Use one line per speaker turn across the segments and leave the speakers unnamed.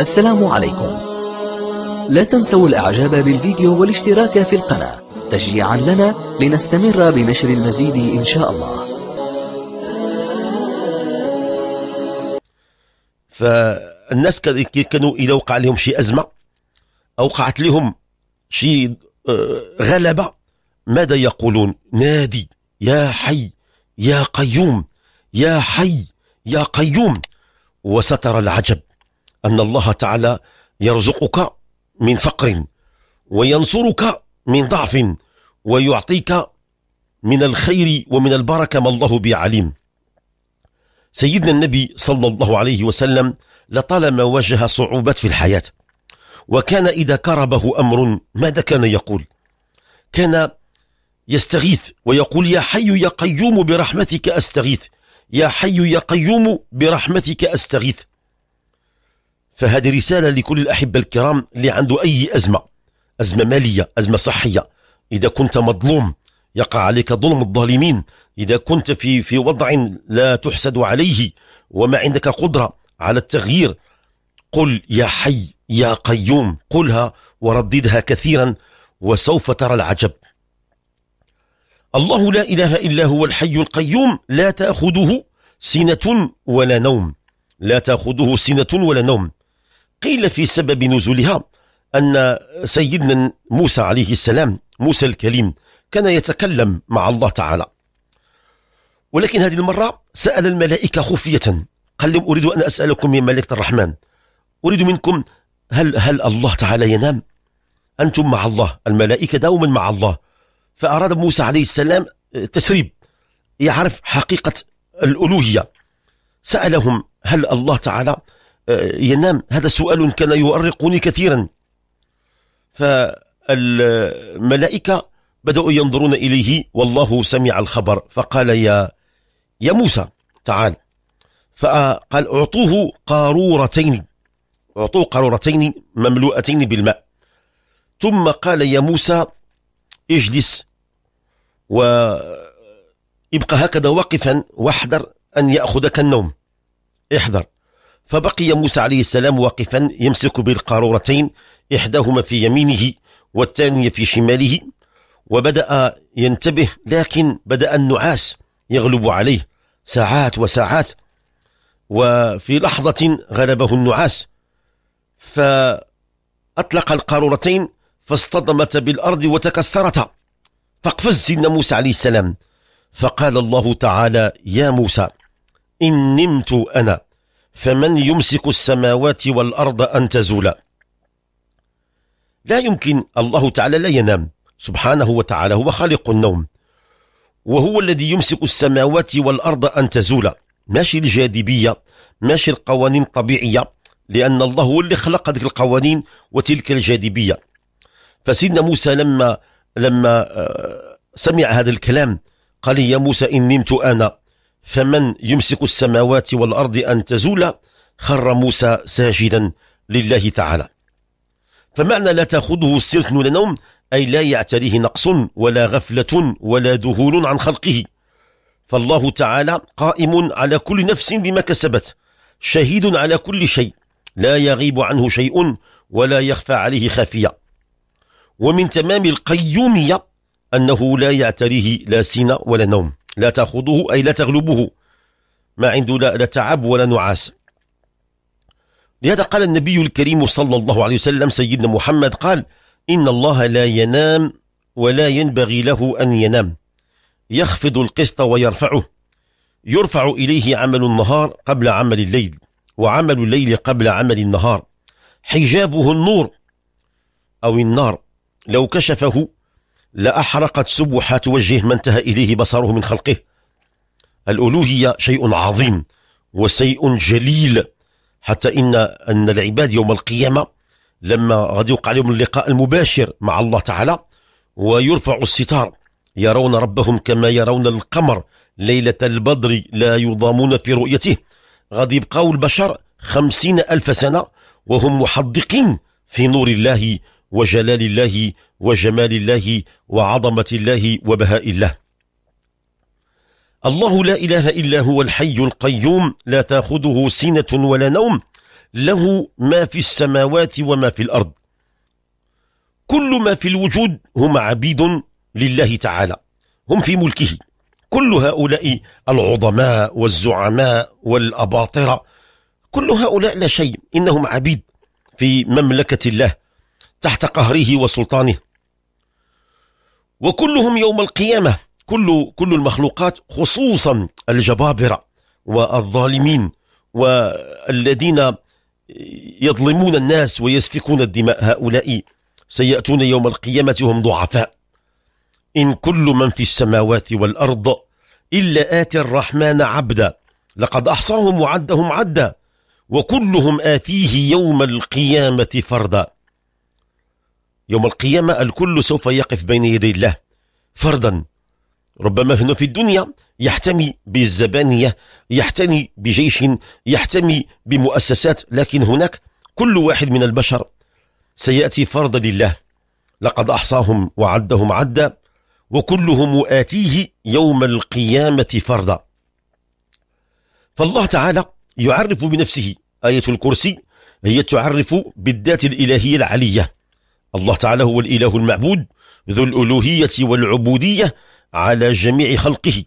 السلام عليكم لا تنسوا الاعجاب بالفيديو والاشتراك في القناة تشجيعا لنا لنستمر بنشر المزيد ان شاء الله فالناس كانوا إذا وقع لهم شي أزمة أو وقعت لهم شي آه، غلبة ماذا يقولون نادي يا حي يا قيوم يا حي يا قيوم وسترى العجب أن الله تعالى يرزقك من فقر وينصرك من ضعف ويعطيك من الخير ومن البركة ما الله بعليم سيدنا النبي صلى الله عليه وسلم لطالما واجه صعوبات في الحياة وكان إذا كربه أمر ماذا كان يقول كان يستغيث ويقول يا حي يا قيوم برحمتك أستغيث يا حي يا قيوم برحمتك أستغيث فهذه رسالة لكل الأحبة الكرام اللي عنده أي أزمة أزمة مالية أزمة صحية إذا كنت مظلوم يقع عليك ظلم الظالمين إذا كنت في في وضع لا تحسد عليه وما عندك قدرة على التغيير قل يا حي يا قيوم قلها ورددها كثيرا وسوف ترى العجب الله لا إله إلا هو الحي القيوم لا تأخذه سنة ولا نوم لا تأخذه سنة ولا نوم قيل في سبب نزولها أن سيدنا موسى عليه السلام موسى الكليم كان يتكلم مع الله تعالى ولكن هذه المرة سأل الملائكة خفية قال لهم أريد أن أسألكم يا ملائكة الرحمن أريد منكم هل هل الله تعالى ينام؟ أنتم مع الله الملائكة دوما مع الله فأراد موسى عليه السلام آه، تسريب يعرف حقيقة الألوهية سألهم هل الله تعالى آه، ينام هذا سؤال كان يؤرقني كثيرا فالملائكة بدأوا ينظرون إليه والله سمع الخبر فقال يا يا موسى تعال فقال أعطوه قارورتين أعطوه قارورتين مملوءتين بالماء ثم قال يا موسى اجلس وابقى هكذا واقفا واحذر أن يأخذك النوم احذر فبقي موسى عليه السلام واقفا يمسك بالقارورتين إحداهما في يمينه والثانية في شماله وبدأ ينتبه لكن بدأ النعاس يغلب عليه ساعات وساعات وفي لحظة غلبه النعاس فأطلق القارورتين فاصطدمت بالأرض وتكسرتا فاقفز سيدنا موسى عليه السلام فقال الله تعالى يا موسى إن نمت أنا فمن يمسك السماوات والأرض أن تزولا لا يمكن الله تعالى لا ينام سبحانه وتعالى هو خالق النوم وهو الذي يمسك السماوات والأرض أن تزولا ماشي الجاذبية ماشي القوانين الطبيعية لأن الله هو اللي خلق هذه القوانين وتلك الجاذبية فسيدنا موسى لما لما آه، سمع هذا الكلام قال يا موسى إن نمت أنا فمن يمسك السماوات والأرض أن تزول خر موسى ساجدا لله تعالى فمعنى لا تأخذه سنة ولا نوم أي لا يعتريه نقص ولا غفلة ولا ذهول عن خلقه فالله تعالى قائم على كل نفس بما كسبت شهيد على كل شيء لا يغيب عنه شيء ولا يخفى عليه خافية ومن تمام القيومية أنه لا يعتريه لا سين ولا نوم لا تأخذه أي لا تغلبه ما عنده لا, لا تعب ولا نعاس لهذا قال النبي الكريم صلى الله عليه وسلم سيدنا محمد قال إن الله لا ينام ولا ينبغي له أن ينام يخفض القسط ويرفعه يرفع إليه عمل النهار قبل عمل الليل وعمل الليل قبل عمل النهار حجابه النور أو النار لو كشفه لأحرقت سبحات وجهه ما انتهى إليه بصره من خلقه الألوهية شيء عظيم وشيء جليل حتى إن أن العباد يوم القيامة لما غادي يوقع لهم اللقاء المباشر مع الله تعالى ويرفع الستار يرون ربهم كما يرون القمر ليلة البدر لا يضامون في رؤيته غادي يبقاو البشر خمسين ألف سنة وهم محدقين في نور الله وجلال الله وجمال الله وعظمة الله وبهاء الله الله لا إله إلا هو الحي القيوم لا تأخذه سنة ولا نوم له ما في السماوات وما في الأرض كل ما في الوجود هم عبيد لله تعالى هم في ملكه كل هؤلاء العظماء والزعماء والأباطرة كل هؤلاء لا شيء إنهم عبيد في مملكة الله تحت قهره وسلطانه وكلهم يوم القيامة كل كل المخلوقات خصوصا الجبابرة والظالمين والذين يظلمون الناس ويسفكون الدماء هؤلاء سيأتون يوم القيامة هم ضعفاء إن كل من في السماوات والأرض إلا آتي الرحمن عبدا لقد أحصاهم وعدهم عدا وكلهم آتيه يوم القيامة فردا يوم القيامة الكل سوف يقف بين يدي الله فردا ربما هنا في الدنيا يحتمي بالزبانية يحتمي بجيش يحتمي بمؤسسات لكن هناك كل واحد من البشر سيأتي فرضا لله لقد أحصاهم وعدهم عدا وكلهم آتيه يوم القيامة فرضا فالله تعالى يعرف بنفسه آية الكرسي هي تعرف بالذات الإلهية العلية الله تعالى هو الإله المعبود ذو الألوهية والعبودية على جميع خلقه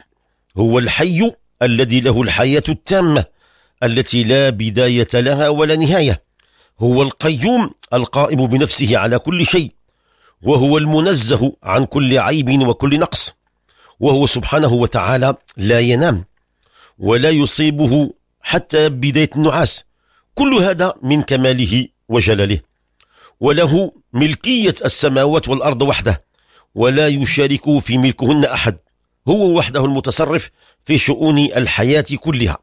هو الحي الذي له الحياة التامة التي لا بداية لها ولا نهاية هو القيوم القائم بنفسه على كل شيء وهو المنزه عن كل عيب وكل نقص وهو سبحانه وتعالى لا ينام ولا يصيبه حتى بداية النعاس كل هذا من كماله وجلاله وله ملكية السماوات والأرض وحده ولا يشاركه في ملكهن أحد هو وحده المتصرف في شؤون الحياة كلها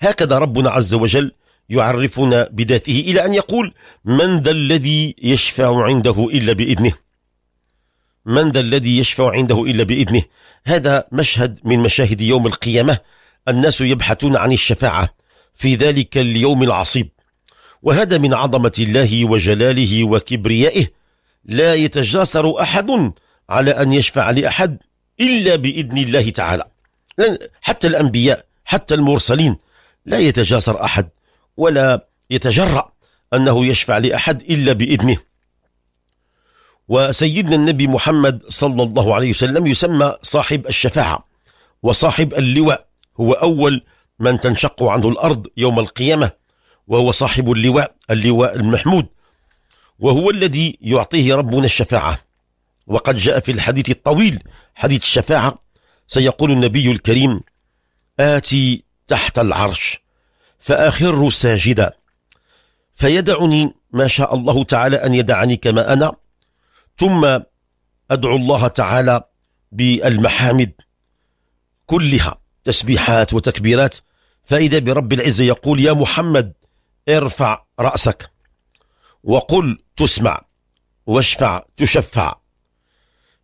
هكذا ربنا عز وجل يعرفنا بذاته إلى أن يقول من ذا الذي يشفع عنده إلا بإذنه من ذا الذي يشفع عنده إلا بإذنه هذا مشهد من مشاهد يوم القيامة الناس يبحثون عن الشفاعة في ذلك اليوم العصيب وهذا من عظمة الله وجلاله وكبريائه لا يتجاسر أحد على أن يشفع لأحد إلا بإذن الله تعالى حتى الأنبياء حتى المرسلين لا يتجاسر أحد ولا يتجرأ أنه يشفع لأحد إلا بإذنه وسيدنا النبي محمد صلى الله عليه وسلم يسمى صاحب الشفاعة وصاحب اللواء هو أول من تنشق عنه الأرض يوم القيامة وهو صاحب اللواء اللواء المحمود وهو الذي يعطيه ربنا الشفاعة وقد جاء في الحديث الطويل حديث الشفاعة سيقول النبي الكريم آتي تحت العرش فأخر ساجدا فيدعني ما شاء الله تعالى أن يدعني كما أنا ثم أدعو الله تعالى بالمحامد كلها تسبيحات وتكبيرات فإذا برب العزة يقول يا محمد ارفع رأسك وقل تسمع واشفع تشفع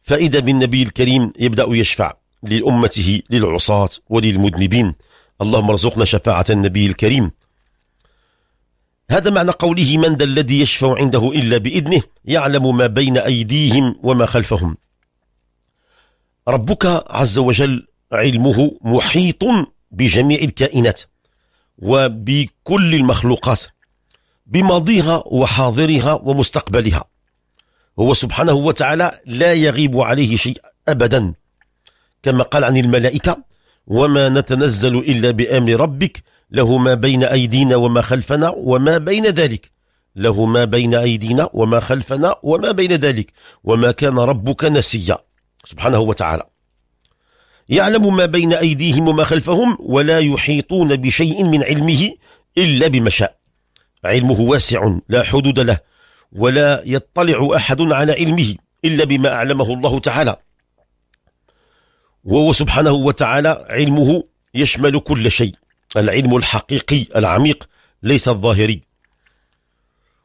فإذا بالنبي الكريم يبدأ يشفع لأمته للعصاة وللمذنبين اللهم ارزقنا شفاعة النبي الكريم هذا معنى قوله من ذا الذي يشفع عنده إلا بإذنه يعلم ما بين أيديهم وما خلفهم ربك عز وجل علمه محيط بجميع الكائنات وبكل المخلوقات بماضيها وحاضرها ومستقبلها هو سبحانه وتعالى لا يغيب عليه شيء أبدا كما قال عن الملائكة وما نتنزل إلا بأمر ربك له ما بين أيدينا وما خلفنا وما بين ذلك له ما بين أيدينا وما خلفنا وما بين ذلك وما كان ربك نسيا سبحانه وتعالى يعلم ما بين أيديهم وما خلفهم ولا يحيطون بشيء من علمه إلا بما شاء علمه واسع لا حدود له ولا يطلع أحد على علمه إلا بما أعلمه الله تعالى وهو سبحانه وتعالى علمه يشمل كل شيء العلم الحقيقي العميق ليس الظاهري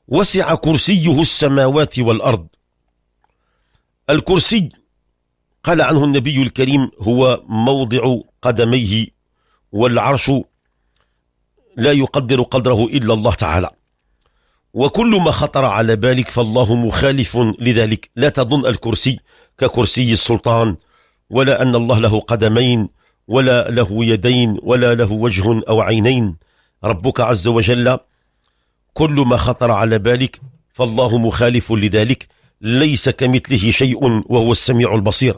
وسع كرسيه السماوات والأرض الكرسي قال عنه النبي الكريم هو موضع قدميه والعرش لا يقدر قدره إلا الله تعالى وكل ما خطر على بالك فالله مخالف لذلك لا تظن الكرسي ككرسي السلطان ولا أن الله له قدمين ولا له يدين ولا له وجه أو عينين ربك عز وجل كل ما خطر على بالك فالله مخالف لذلك ليس كمثله شيء وهو السميع البصير